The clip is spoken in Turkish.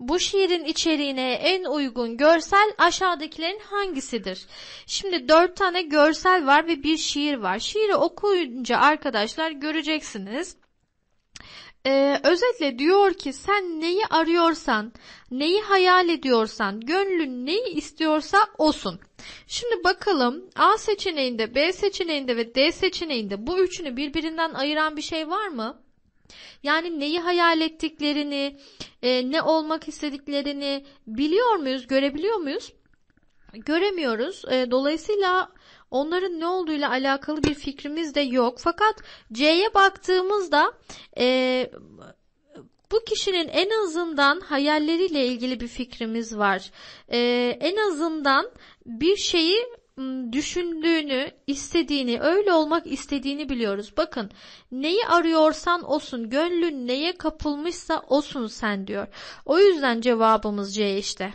Bu şiirin içeriğine en uygun görsel aşağıdakilerin hangisidir? Şimdi dört tane görsel var ve bir şiir var. Şiiri okuyunca arkadaşlar göreceksiniz. Ee, özetle diyor ki sen neyi arıyorsan, neyi hayal ediyorsan, gönlün neyi istiyorsa olsun. Şimdi bakalım A seçeneğinde, B seçeneğinde ve D seçeneğinde bu üçünü birbirinden ayıran bir şey var mı? Yani neyi hayal ettiklerini, e, ne olmak istediklerini biliyor muyuz, görebiliyor muyuz? Göremiyoruz. E, dolayısıyla onların ne olduğuyla alakalı bir fikrimiz de yok. Fakat C'ye baktığımızda e, bu kişinin en azından hayalleriyle ilgili bir fikrimiz var. E, en azından bir şeyi Hmm, düşündüğünü, istediğini, öyle olmak istediğini biliyoruz. Bakın, neyi arıyorsan olsun, gönlün neye kapılmışsa olsun sen diyor. O yüzden cevabımız C işte.